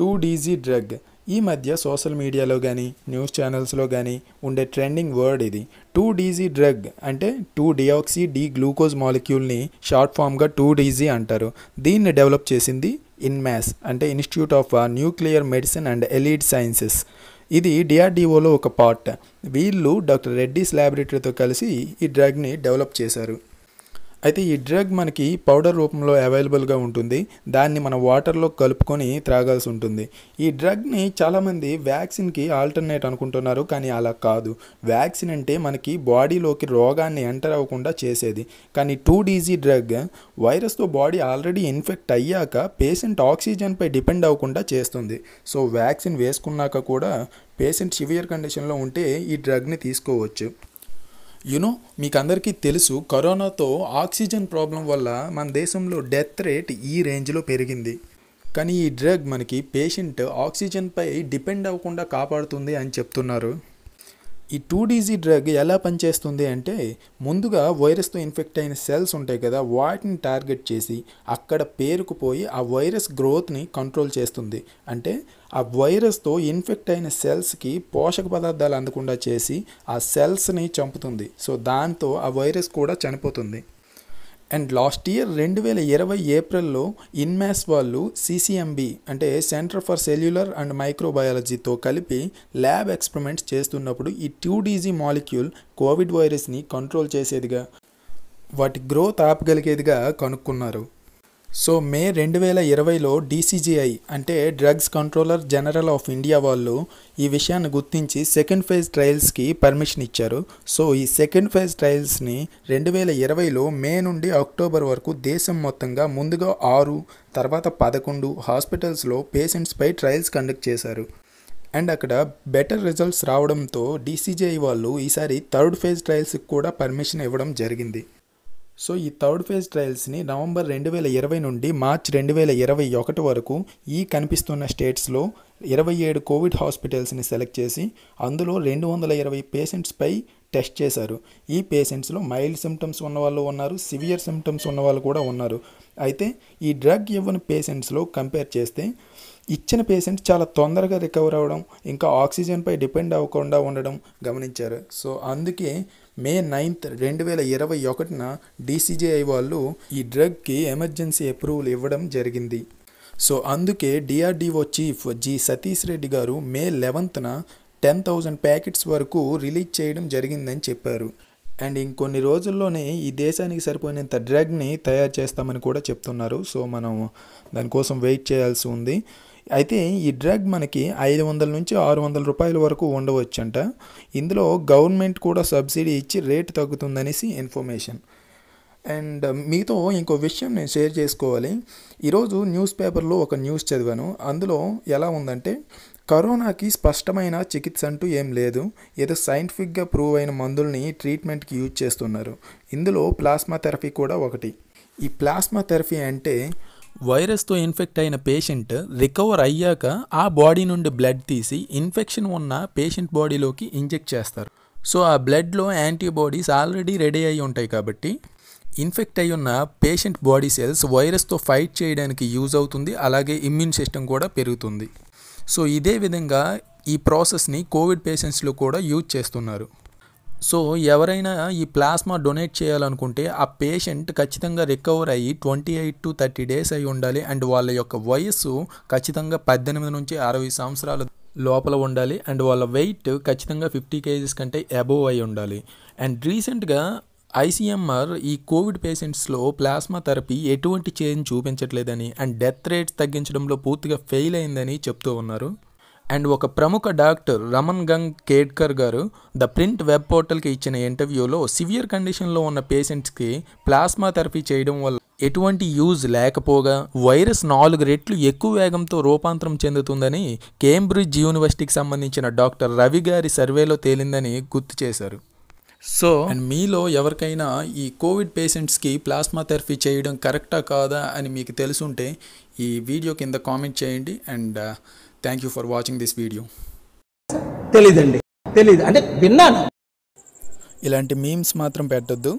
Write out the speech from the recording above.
two DG drug ఈ మధ్య social మీడియాలో కానీ న్యూస్ ఛానల్స్లో కానీ ఉండే ట్రెండింగ్ వర్డ్ ఇది టూ డీజీ డ్రగ్ అంటే టూ డియాక్సీ డి గ్లూకోజ్ మాలిక్యూల్ని షార్ట్ ఫామ్గా టూ డీజీ అంటారు దీన్ని డెవలప్ చేసింది ఇన్మాస్ అంటే institute of nuclear medicine and allied sciences ఇది డిఆర్డిఓలో ఒక పార్ట్ వీళ్ళు డాక్టర్ రెడ్డిస్ ల్యాబొరేటరీతో కలిసి ఈ డ్రగ్ని డెవలప్ చేశారు అయితే ఈ డ్రగ్ మనకి పౌడర్ రూపంలో అవైలబుల్గా ఉంటుంది దాన్ని మన వాటర్లో కలుపుకొని త్రాగాల్సి ఉంటుంది ఈ డ్రగ్ని చాలామంది వ్యాక్సిన్కి ఆల్టర్నేట్ అనుకుంటున్నారు కానీ అలా కాదు వ్యాక్సిన్ అంటే మనకి బాడీలోకి రోగాన్ని ఎంటర్ అవ్వకుండా చేసేది కానీ టూ డీజీ డ్రగ్ వైరస్తో బాడీ ఆల్రెడీ ఇన్ఫెక్ట్ అయ్యాక పేషెంట్ ఆక్సిజన్పై డిపెండ్ అవ్వకుండా చేస్తుంది సో వ్యాక్సిన్ వేసుకున్నాక కూడా పేషెంట్ సివియర్ కండిషన్లో ఉంటే ఈ డ్రగ్ని తీసుకోవచ్చు యునో మీకు అందరికీ తెలుసు కరోనాతో ఆక్సిజన్ ప్రాబ్లం వల్ల మన దేశంలో డెత్ రేట్ ఈ రేంజ్లో పెరిగింది కానీ ఈ డ్రగ్ మనకి పేషెంట్ ఆక్సిజన్పై డిపెండ్ అవ్వకుండా కాపాడుతుంది అని చెప్తున్నారు ఈ టూ డీజీ డ్రగ్ ఎలా పనిచేస్తుంది అంటే ముందుగా వైరస్తో ఇన్ఫెక్ట్ అయిన సెల్స్ ఉంటాయి కదా వాటిని టార్గెట్ చేసి అక్కడ పేరుకుపోయి ఆ వైరస్ గ్రోత్ని కంట్రోల్ చేస్తుంది అంటే ఆ వైరస్తో ఇన్ఫెక్ట్ అయిన సెల్స్కి పోషక పదార్థాలు అందకుండా చేసి ఆ సెల్స్ని చంపుతుంది సో దాంతో ఆ వైరస్ కూడా చనిపోతుంది అండ్ లాస్ట్ ఇయర్ రెండు వేల ఇరవై ఏప్రిల్లో ఇన్మాస్ వాళ్ళు సిసిఎంబి అంటే సెంటర్ ఫర్ సెల్యులర్ అండ్ మైక్రోబయాలజీతో కలిపి ల్యాబ్ ఎక్స్పెరిమెంట్స్ చేస్తున్నప్పుడు ఈ టూ డీజీ మాలిక్యూల్ కోవిడ్ వైరస్ని కంట్రోల్ చేసేదిగా వాటి గ్రోత్ ఆపగలిగేదిగా కనుక్కున్నారు సో మే రెండు వేల ఇరవైలో డీసీజీఐ అంటే drugs controller general of India వాళ్ళు ఈ విషయాన్ని గుర్తించి సెకండ్ ఫేజ్ ట్రయల్స్కి పర్మిషన్ ఇచ్చారు సో ఈ సెకండ్ ఫేజ్ ట్రయల్స్ని రెండు వేల ఇరవైలో మే నుండి అక్టోబర్ వరకు దేశం మొత్తంగా ముందుగా ఆరు తర్వాత పదకొండు హాస్పిటల్స్లో పేషెంట్స్పై ట్రయల్స్ కండక్ట్ చేశారు అండ్ అక్కడ బెటర్ రిజల్ట్స్ రావడంతో డీసీజీఐ వాళ్ళు ఈసారి థర్డ్ ఫేజ్ ట్రయల్స్కి కూడా పర్మిషన్ ఇవ్వడం జరిగింది సో ఈ థర్డ్ ఫేజ్ ట్రయల్స్ని నవంబర్ రెండు వేల ఇరవై నుండి మార్చ్ రెండు వేల ఇరవై ఒకటి వరకు ఈ కనిపిస్తున్న స్టేట్స్లో ఇరవై ఏడు కోవిడ్ హాస్పిటల్స్ని సెలెక్ట్ చేసి అందులో రెండు వందల ఇరవై పేషెంట్స్పై టెస్ట్ చేశారు ఈ పేషెంట్స్లో మైల్డ్ సిమ్టమ్స్ ఉన్న వాళ్ళు ఉన్నారు సివియర్ సిమ్టమ్స్ ఉన్న వాళ్ళు కూడా ఉన్నారు అయితే ఈ డ్రగ్ ఇవ్వని పేషెంట్స్లో కంపేర్ చేస్తే ఇచ్చిన పేషెంట్ చాలా తొందరగా రికవర్ అవ్వడం ఇంకా ఆక్సిజన్పై డిపెండ్ అవ్వకుండా ఉండడం గమనించారు సో అందుకే మే నైన్త్ రెండు వేల ఇరవై ఒకటిన డీసీజీఐ వాళ్ళు ఈ డ్రగ్కి ఎమర్జెన్సీ అప్రూవల్ ఇవ్వడం జరిగింది సో అందుకే DRDO chief G Satheesh Reddy గారు మే లెవెన్త్న టెన్ థౌజండ్ ప్యాకెట్స్ వరకు రిలీజ్ చేయడం జరిగిందని చెప్పారు అండ్ ఇంకొన్ని రోజుల్లోనే ఈ దేశానికి సరిపోయినంత డ్రగ్ని తయారు చేస్తామని కూడా చెప్తున్నారు సో మనం దానికోసం వెయిట్ చేయాల్సి ఉంది అయితే ఈ డ్రగ్ మనకి ఐదు వందల నుంచి ఆరు వందల రూపాయల వరకు ఉండవచ్చంట ఇందులో గవర్నమెంట్ కూడా సబ్సిడీ ఇచ్చి రేటు తగ్గుతుందనేసి ఇన్ఫర్మేషన్ అండ్ uh, మీతో ఇంకో విషయం నేను షేర్ చేసుకోవాలి ఈరోజు న్యూస్ పేపర్లో ఒక న్యూస్ చదివాను అందులో ఎలా ఉందంటే కరోనాకి స్పష్టమైన చికిత్స అంటూ ఏం లేదు ఏదో సైంటిఫిక్గా ప్రూవ్ అయిన మందుల్ని ట్రీట్మెంట్కి యూజ్ చేస్తున్నారు ఇందులో ప్లాస్మా థెరపీ కూడా ఒకటి ఈ ప్లాస్మా థెరపీ అంటే వైరస్తో ఇన్ఫెక్ట్ అయిన పేషెంట్ రికవర్ అయ్యాక ఆ బాడీ నుండి బ్లడ్ తీసి ఇన్ఫెక్షన్ ఉన్న పేషెంట్ బాడీలోకి ఇంజెక్ట్ చేస్తారు సో ఆ బ్లడ్లో యాంటీబాడీస్ ఆల్రెడీ రెడీ అయి ఉంటాయి కాబట్టి ఇన్ఫెక్ట్ అయి ఉన్న పేషెంట్ బాడీ సెల్స్ వైరస్తో ఫైట్ చేయడానికి యూజ్ అవుతుంది అలాగే ఇమ్యూన్ సిస్టమ్ కూడా పెరుగుతుంది సో ఇదే విధంగా ఈ ప్రాసెస్ని కోవిడ్ పేషెంట్స్లో కూడా యూజ్ చేస్తున్నారు సో ఎవరైనా ఈ ప్లాస్మా డొనేట్ చేయాలనుకుంటే ఆ పేషెంట్ ఖచ్చితంగా రికవర్ అయ్యి twenty eight to thirty days అయి ఉండాలి అండ్ వాళ్ళ యొక్క వయస్సు ఖచ్చితంగా పద్దెనిమిది నుంచి అరవై సంవత్సరాల లోపల ఉండాలి అండ్ వాళ్ళ వెయిట్ ఖచ్చితంగా ఫిఫ్టీ కేజీస్ కంటే అబోవ్ అయి ఉండాలి అండ్ రీసెంట్గా ఐసీఎంఆర్ ఈ కోవిడ్ పేషెంట్స్లో ప్లాస్మా థెరపీ ఎటువంటి చేంజ్ చూపించట్లేదని అండ్ డెత్ రేట్స్ తగ్గించడంలో పూర్తిగా ఫెయిల్ అయిందని చెప్తూ ఉన్నారు అండ్ ఒక ప్రముఖ డాక్టర్ రమన్ గంగ్ కేడ్కర్ గారు ద ప్రింట్ వెబ్ పోర్టల్కి ఇచ్చిన ఇంటర్వ్యూలో సివియర్ కండిషన్లో ఉన్న పేషెంట్స్కి ప్లాస్మా థెరపీ చేయడం వల్ల ఎటువంటి యూజ్ లేకపోగా వైరస్ నాలుగు రెట్లు ఎక్కువ వేగంతో రూపాంతరం చెందుతుందని కేంబ్రిడ్జ్ యూనివర్సిటీకి సంబంధించిన డాక్టర్ రవి గారి సర్వేలో తేలిందని గుర్తు చేశారు సో అండ్ మీలో ఎవరికైనా ఈ కోవిడ్ పేషెంట్స్కి ప్లాస్మా థెరపీ చేయడం కరెక్టా కాదా అని మీకు తెలుసుంటే ఈ వీడియో కింద కామెంట్ చేయండి and thank you for watching this video తెలీదండి తెలీదు అంటే విన్నాను ఇలాంటి మీమ్స్ మాత్రం పెట్టద్దు